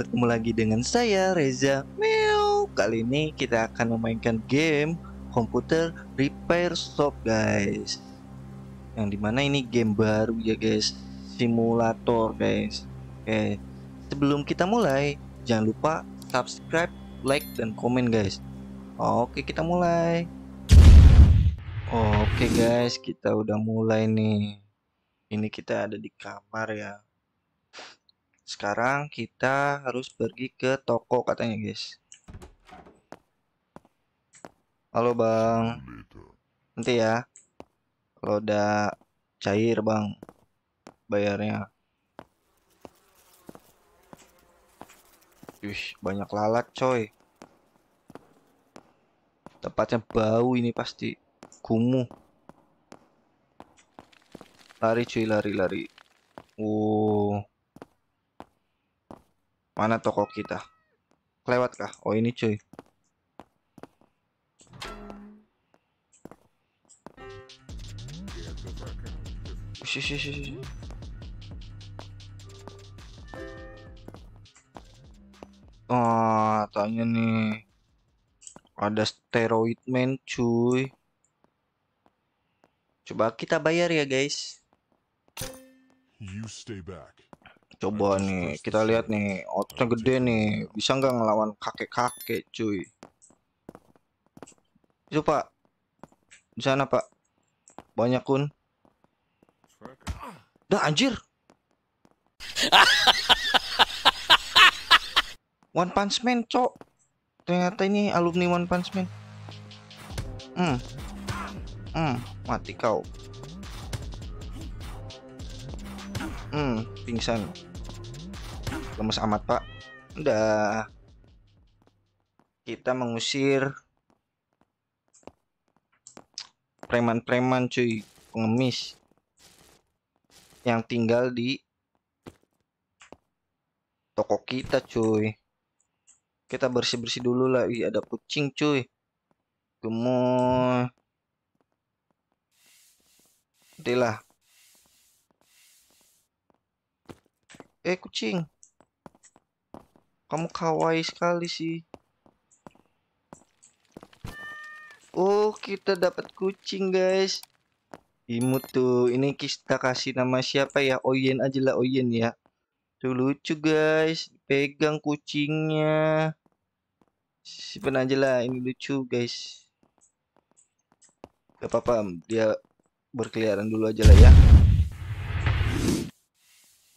bertemu lagi dengan saya Reza Meow Kali ini kita akan memainkan game komputer repair shop guys Yang dimana ini game baru ya guys Simulator guys Oke Sebelum kita mulai Jangan lupa subscribe, like, dan komen guys Oke kita mulai Oke guys kita udah mulai nih Ini kita ada di kamar ya sekarang kita harus pergi ke toko katanya guys. Halo bang. Nanti ya. Kalau udah cair bang. Bayarnya. Yush, banyak lalat coy. Tempatnya bau ini pasti. Kumuh. Lari cuy, lari, lari. Wow. Mana toko kita? Lewat kah? Oh ini cuy. si si si. Oh, tanya nih. Ada steroid man, cuy. Coba kita bayar ya, guys. You stay back coba nih kita lihat nih ototnya gede nih bisa nggak ngelawan kakek-kakek cuy itu pak di sana pak banyak kun dah anjir One Punch Man cok ternyata ini alumni One Punch Man hmm hmm mati kau hmm pingsan lemes amat pak udah kita mengusir preman-preman cuy pengemis yang tinggal di toko kita cuy kita bersih-bersih dulu lah Ih, ada kucing cuy gemoy lah eh kucing kamu kawaii sekali sih. Oh, kita dapat kucing, guys. Imut tuh. Ini kita kasih nama siapa ya? Oyen aja lah, Oyen ya. Tuh lucu, guys. Pegang kucingnya. Simpen aja lah, ini lucu, guys. Gak apa-apa, dia berkeliaran dulu aja lah ya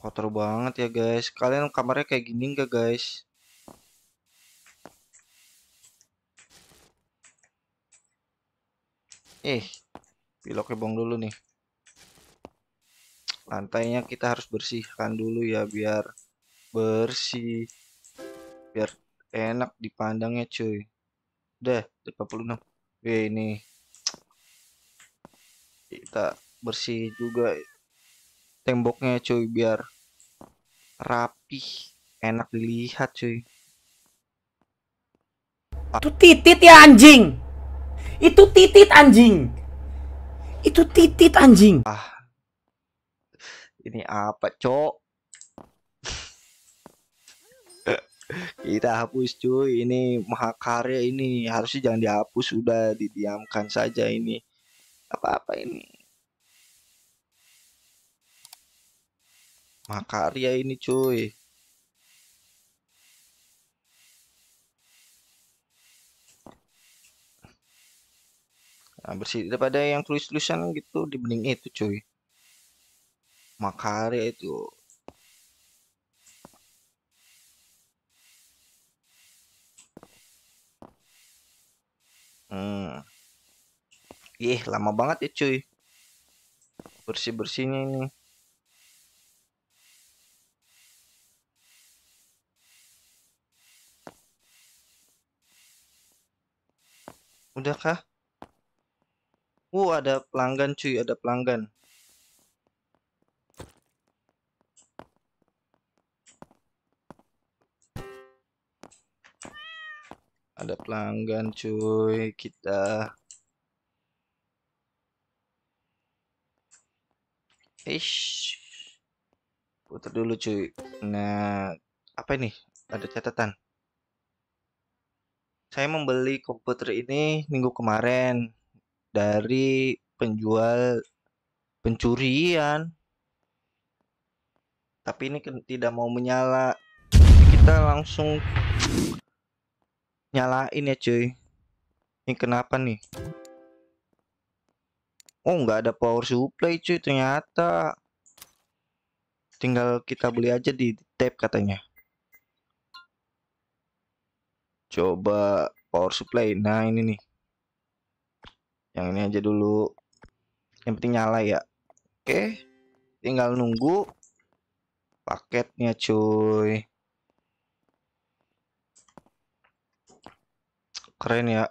kotor banget ya guys kalian kamarnya kayak gini enggak guys eh piloknya bong dulu nih lantainya kita harus bersihkan dulu ya biar bersih biar enak dipandangnya cuy udah 46 Oke ini kita bersih juga temboknya cuy biar rapih enak dilihat cuy itu titit ya anjing itu titit anjing itu titit anjing ah ini apa cok kita hapus cuy ini mahakarya ini harusnya jangan dihapus Sudah didiamkan saja ini apa-apa ini Makarya ini cuy. Nah, bersih daripada yang tulis-tulisan gitu di bening itu cuy. Makarya itu. Hmm. Ih, lama banget ya cuy. Bersih-bersihnya ini. Udah kah? Uh, ada pelanggan cuy, ada pelanggan. Ada pelanggan cuy, kita. Ish. Putar dulu cuy. Nah, apa ini? Ada catatan. Saya membeli komputer ini minggu kemarin dari penjual pencurian. Tapi ini tidak mau menyala. Kita langsung nyalain ya cuy. Ini kenapa nih? Oh nggak ada power supply cuy ternyata. Tinggal kita beli aja di tape katanya coba power supply nah ini nih yang ini aja dulu yang penting nyala ya oke tinggal nunggu paketnya cuy keren ya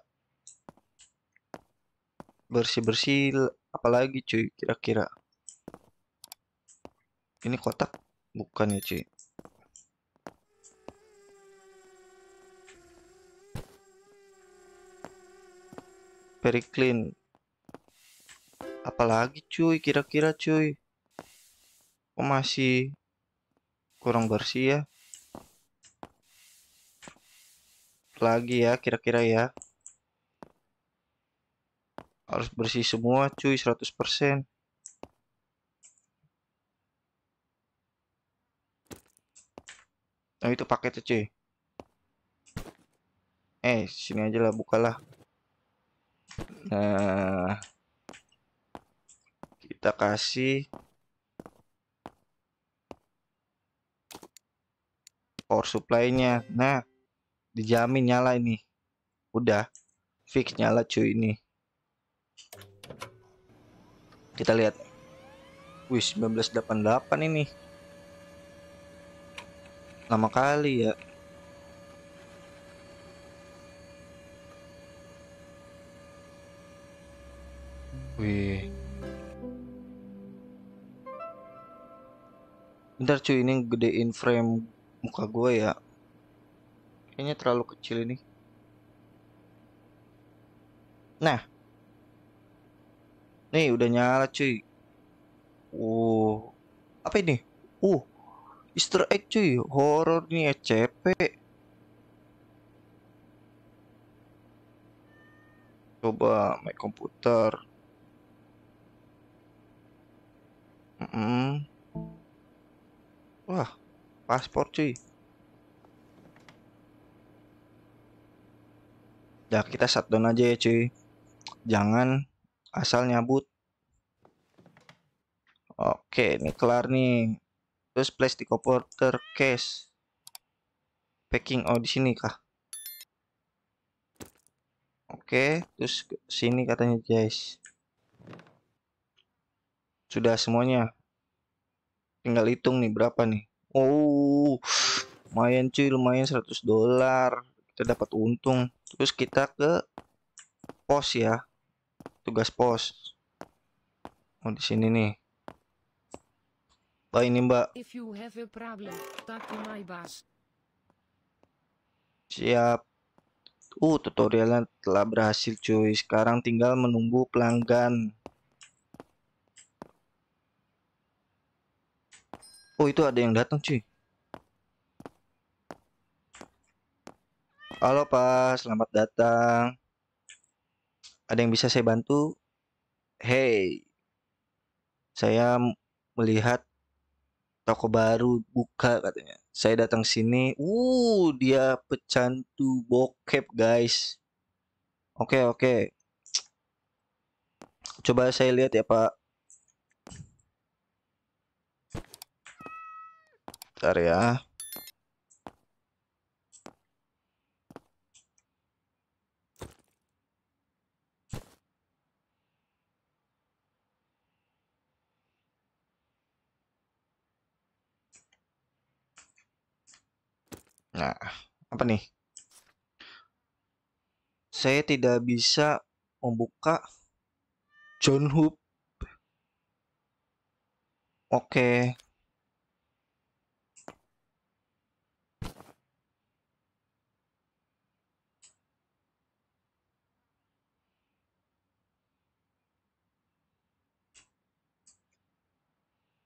bersih-bersih apalagi cuy kira-kira ini kotak bukan ya cuy periklin, apalagi cuy kira-kira cuy oh, masih kurang bersih ya lagi ya kira-kira ya harus bersih semua cuy 100% Nah itu paketnya cuy Eh sini aja lah bukalah Nah, kita kasih power supply-nya. Nah, dijamin nyala ini. Udah fix nyala cuy ini. Kita lihat. Wih, 1988 ini. Lama kali ya. Wih. Bentar cuy, ini gedein frame muka gue ya. Kayaknya terlalu kecil ini. Nah. Nih udah nyala cuy. Wow. Apa ini? Uh. Easter egg cuy, horor nih ECP. Coba main komputer. Mm -mm. Wah, paspor cuy. Dah kita shutdown aja ya cuy. Jangan asal nyabut. Oke, ini kelar nih. Terus plastic porter case. Packing oh di sini kah? Oke, terus sini katanya guys. Sudah semuanya. Tinggal hitung nih berapa nih. Oh, lumayan cuy, lumayan 100 dolar. Kita dapat untung. Terus kita ke pos ya. Tugas pos. Oh, di sini nih. Pak ini Mbak. Siap. Uh, tutorialnya telah berhasil cuy. Sekarang tinggal menunggu pelanggan. Oh itu ada yang datang cuy. Halo Pak, selamat datang. Ada yang bisa saya bantu? Hey, saya melihat toko baru buka katanya. Saya datang sini, uh dia pecantu bokep guys. Oke okay, oke. Okay. Coba saya lihat ya Pak. Bentar ya. Nah, apa nih? Saya tidak bisa membuka John Hoop. Oke,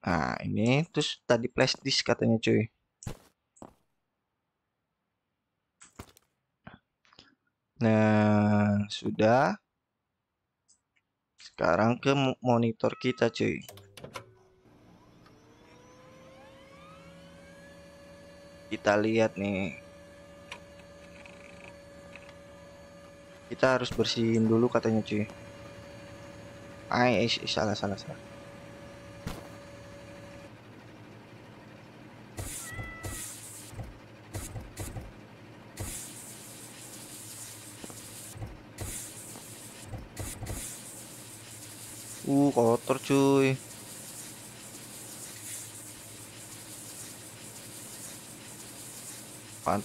Nah, ini terus tadi flash disk katanya, cuy. Nah, sudah. Sekarang ke monitor kita, cuy. Kita lihat nih. Kita harus bersihin dulu katanya, cuy. ah salah salah salah.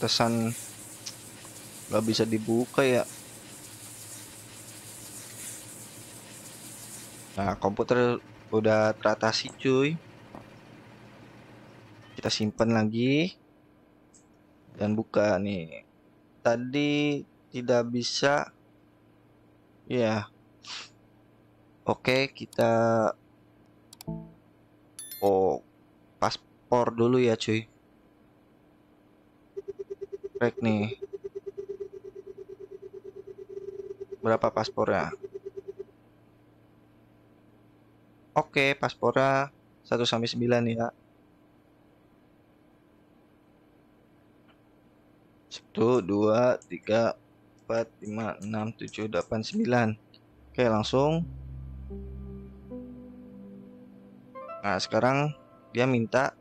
pantesan nggak bisa dibuka ya nah komputer udah teratasi cuy kita simpan lagi dan buka nih tadi tidak bisa ya yeah. oke okay, kita oh paspor dulu ya cuy Rek nih berapa paspornya oke paspornya 1 sampai 9 ya satu dua tiga empat lima enam tujuh delapan sembilan oke langsung nah sekarang dia minta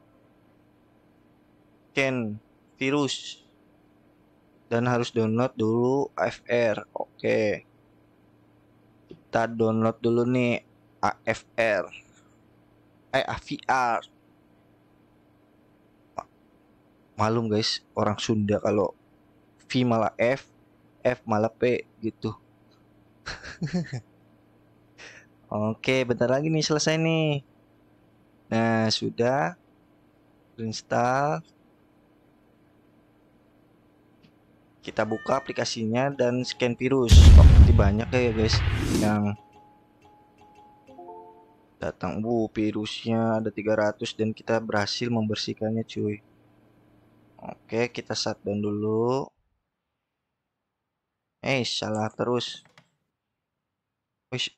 scan virus dan harus download dulu AFR. Oke. Kita download dulu nih AFR. Eh AVR. Malum guys, orang Sunda kalau V malah F, F malah P gitu. Oke, bentar lagi nih selesai nih. Nah, sudah install kita buka aplikasinya dan scan virus seperti oh, banyak ya guys yang datang bu virusnya ada 300 dan kita berhasil membersihkannya cuy oke kita shutdown dulu eh salah terus Wish.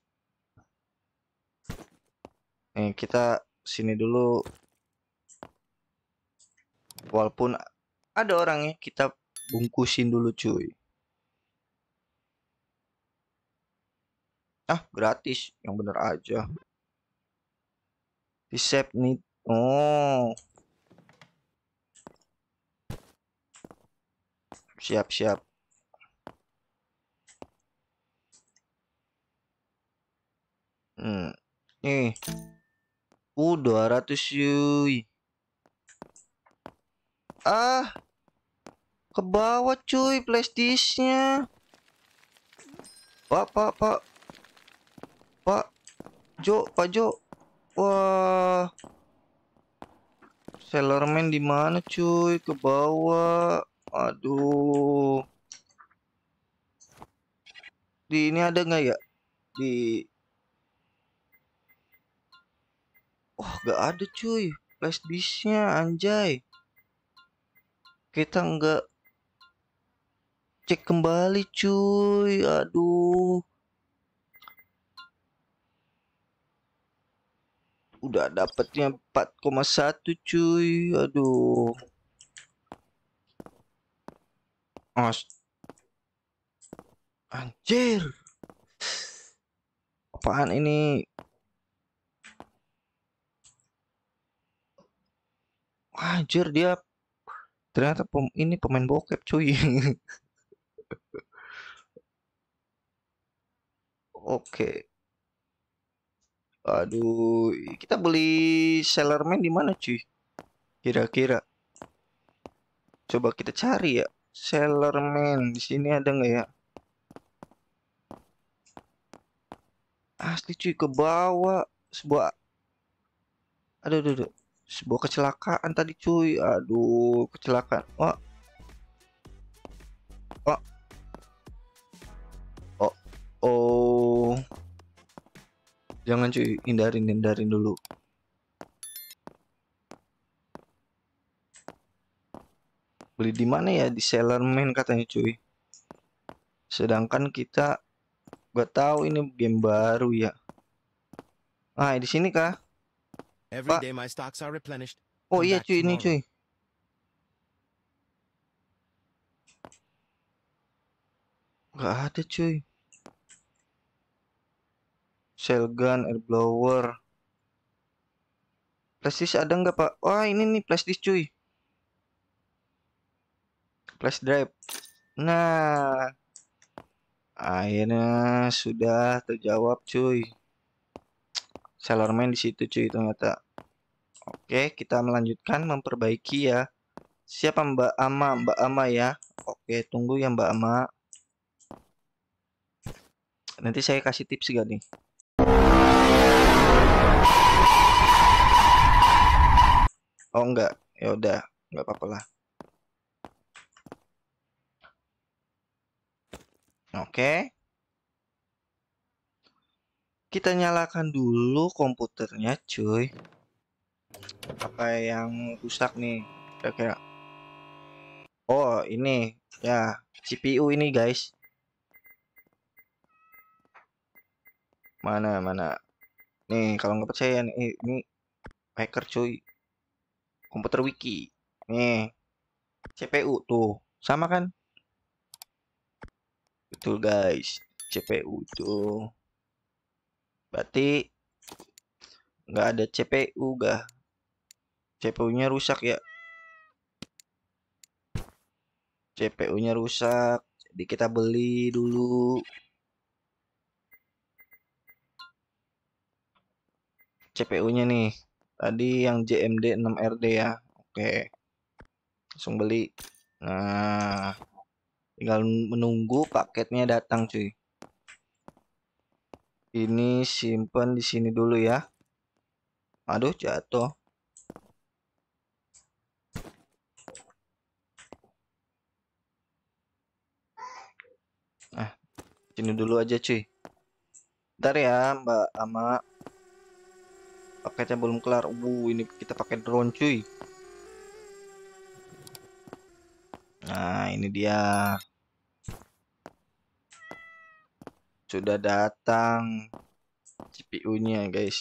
Eh, kita sini dulu walaupun ada orangnya kita bungkusin dulu cuy ah gratis yang bener aja di save nih oh siap siap hmm nih uh 200 cuy ah ke bawah cuy flashdisknya. Pak, pak, pak. Pak. Jo, Pak Jo. Wah. sellerman di mana cuy? Ke bawah. Aduh. Di ini ada nggak ya? Di oh nggak ada cuy. plastisnya anjay. Kita nggak cek kembali cuy aduh udah dapatnya 4,1 cuy aduh As anjir apaan ini anjir dia ternyata pem ini pemain bokep cuy Oke. Aduh, kita beli sellerman di mana cuy? Kira-kira. Coba kita cari ya. Sellerman di sini ada nggak ya? Asli cuy ke bawah sebuah aduh, aduh, aduh sebuah kecelakaan tadi cuy aduh kecelakaan wah oh. oh oh oh jangan cuy hindarin hindarin dulu beli di mana ya di seller main katanya cuy sedangkan kita gak tahu ini game baru ya ah di sini kah Pak. oh iya cuy ini cuy Gak ada cuy gun, air blower. plastis ada nggak pak? Wah ini nih plastis cuy. Flash drive. Nah, akhirnya sudah terjawab cuy. Sailorman di situ cuy ternyata. Oke, kita melanjutkan memperbaiki ya. Siapa Mbak Ama? Mbak Ama ya. Oke, tunggu ya Mbak Ama. Nanti saya kasih tips gak nih? Oh enggak, ya udah, enggak apa-apa lah. Oke. Kita nyalakan dulu komputernya, cuy. Apa yang rusak nih? Kira-kira. Oh, ini ya, CPU ini, guys. Mana mana. Nih, kalau nggak percaya nih ini hacker cuy. Komputer wiki. Nih. CPU tuh. Sama kan? Betul guys. CPU tuh. Berarti nggak ada CPU gak CPU-nya rusak ya. CPU-nya rusak. Jadi kita beli dulu CPU-nya nih. Tadi yang JMD 6RD ya. Oke. Langsung beli. Nah, tinggal menunggu paketnya datang, cuy. Ini simpen di sini dulu ya. Aduh, jatuh. Nah, sini dulu aja, cuy. ntar ya, Mbak Ama paketnya belum kelar uh ini kita pakai drone cuy nah ini dia sudah datang CPU nya guys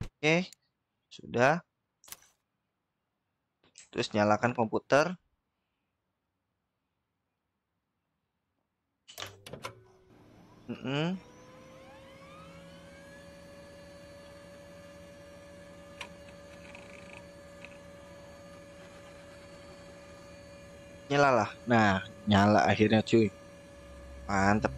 oke sudah terus nyalakan komputer mm -mm. nyala lah nah nyala akhirnya cuy mantep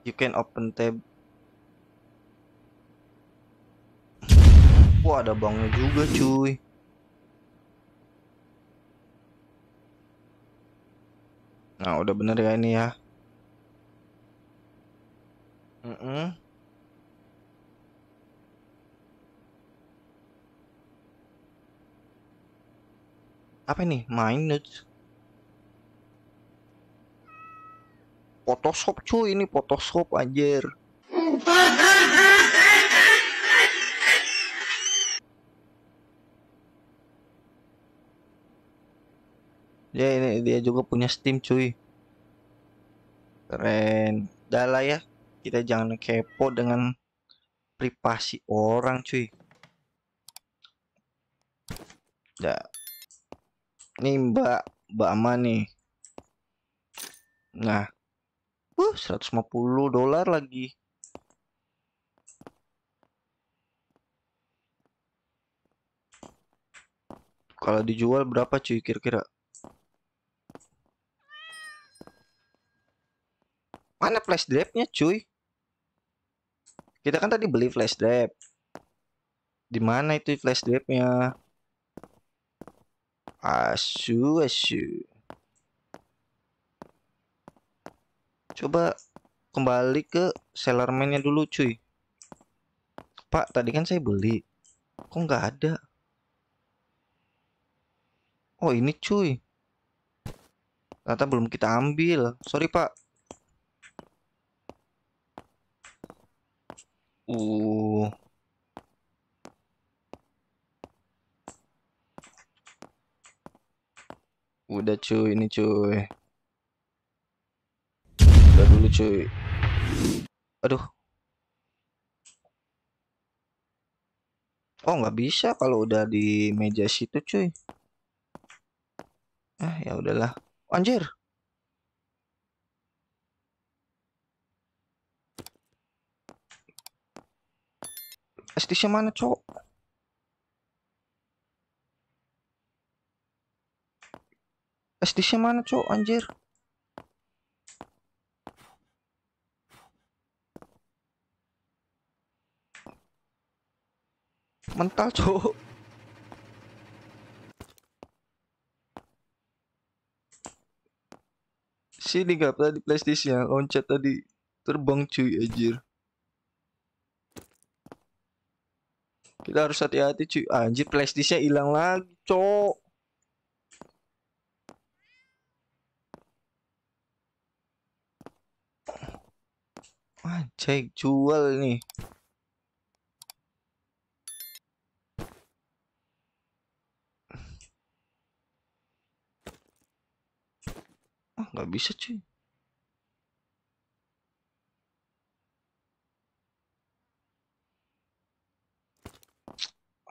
you can open tab wah ada bangnya juga cuy nah udah bener ya ini ya mm -mm. apa main minus Photoshop cuy ini Photoshop anjir ya ini dia juga punya Steam cuy keren dah lah ya kita jangan kepo dengan privasi orang cuy dah Nih Mbak Mbak Ama nih. Nah. Uh, 150 dolar lagi. Kalau dijual berapa cuy kira-kira? Mana flash drive-nya cuy? Kita kan tadi beli flash drive. Di mana itu flash drive-nya? Asu, asu. Coba kembali ke seller mainnya dulu, cuy. Pak, tadi kan saya beli. Kok nggak ada? Oh, ini cuy. Ternyata belum kita ambil. Sorry, Pak. Uh, Udah cuy, ini cuy. Udah dulu cuy. Aduh. Oh, nggak bisa kalau udah di meja situ cuy. Ah, ya udahlah. Anjir. Estisnya mana, cok? SDC mana cok anjir mental cok sini gak pernah di playstation loncat tadi terbang cuy anjir kita harus hati-hati cuy anjir playstation hilang lagi cok Anjay, jual nih. Ah, nggak bisa cuy.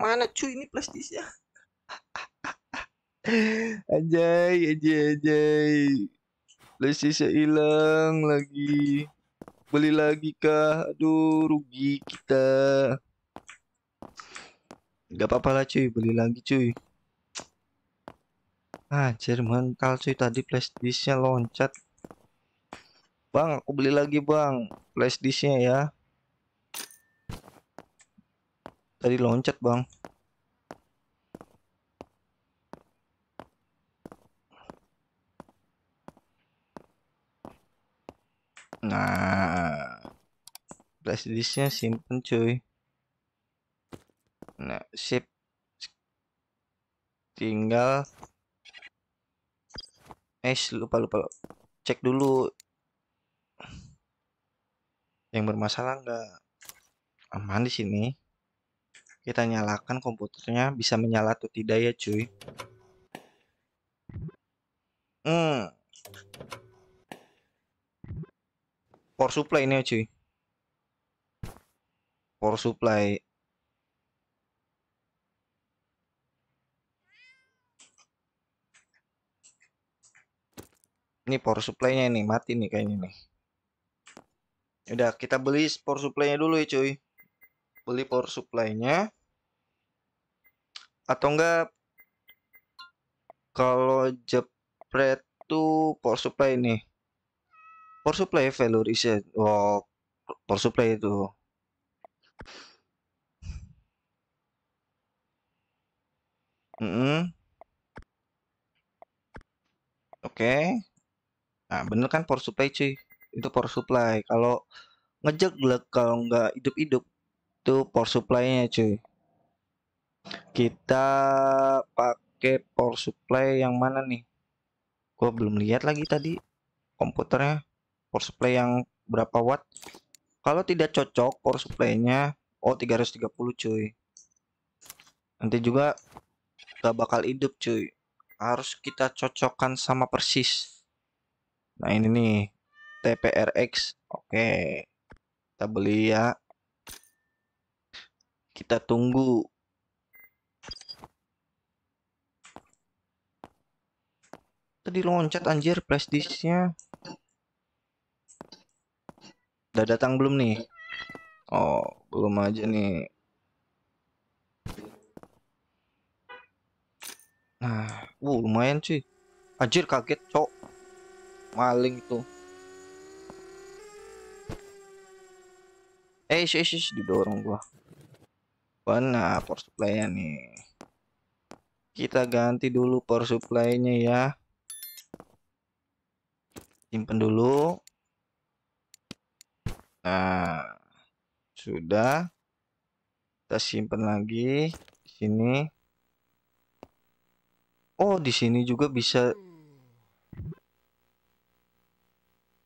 Mana cuy ini plastisnya? anjay, anjay, anjay. Plastisnya hilang lagi beli lagi kah aduh rugi kita nggak apa lah cuy beli lagi cuy anjir mental cuy tadi flash loncat bang aku beli lagi bang flash ya tadi loncat bang nah flashdisknya simpen cuy nah sip tinggal eh lupa lupa cek dulu yang bermasalah nggak aman di sini kita nyalakan komputernya bisa menyala atau tidak ya cuy hmm power supply ini cuy power supply ini power supply-nya ini mati nih kayaknya nih ya udah kita beli power supply-nya dulu ya cuy beli power supply-nya atau enggak kalau jepret tuh power supply nih power supply ya, value reset oh power supply itu mm -hmm. oke okay. nah bener kan power supply cuy itu power supply kalau lek kalau nggak hidup-hidup itu power supply-nya cuy kita pakai power supply yang mana nih gua belum lihat lagi tadi komputernya power supply yang berapa watt kalau tidak cocok power supply-nya oh 330 cuy nanti juga gak bakal hidup cuy harus kita cocokkan sama persis nah ini nih TPRX oke kita beli ya kita tunggu tadi loncat anjir flash disknya Udah datang belum nih? Oh, belum aja nih. Nah, uh lumayan sih. Anjir kaget, cok. Maling itu. Eh, sih sih didorong gua. Mana power supply-nya nih? Kita ganti dulu power supply-nya ya. Simpen dulu. Nah, sudah kita simpan lagi di sini. Oh, di sini juga bisa.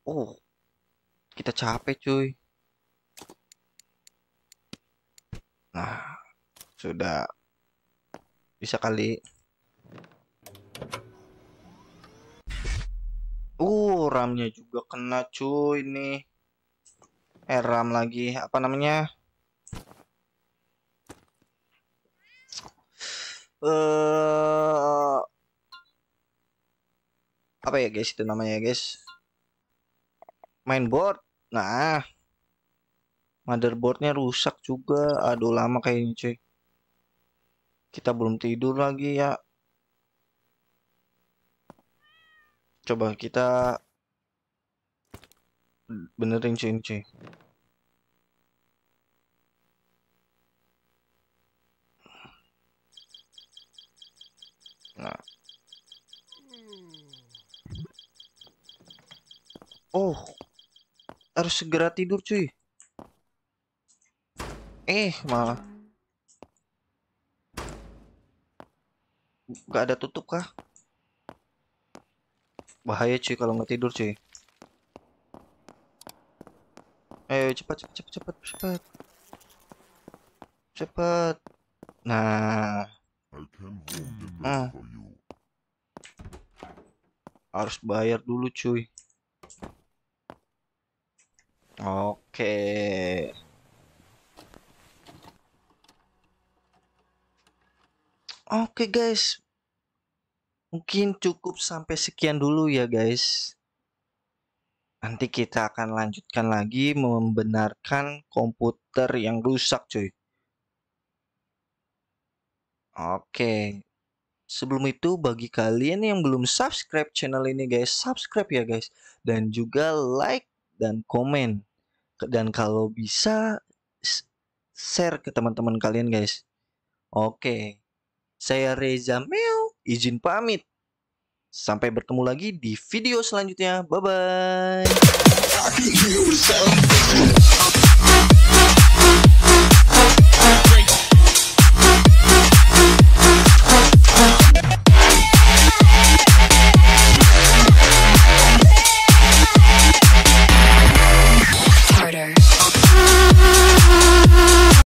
Oh, kita capek cuy. Nah, sudah bisa kali. Uh, ramnya juga kena cuy nih eh RAM lagi apa namanya eh uh, apa ya guys itu namanya guys mainboard nah motherboardnya rusak juga aduh lama kayak kayaknya cuy kita belum tidur lagi ya coba kita benerin cuy cuy nah oh harus segera tidur cuy eh malah nggak ada tutup kah bahaya cuy kalau nggak tidur cuy cepat cepat cepat cepat cepat cepat nah nah harus bayar dulu cuy oke oke guys mungkin cukup sampai sekian dulu ya guys Nanti kita akan lanjutkan lagi membenarkan komputer yang rusak, cuy. Oke. Sebelum itu, bagi kalian yang belum subscribe channel ini, guys, subscribe ya, guys. Dan juga like dan komen. Dan kalau bisa, share ke teman-teman kalian, guys. Oke. Saya Reza Meo, izin pamit. Sampai bertemu lagi di video selanjutnya. Bye-bye.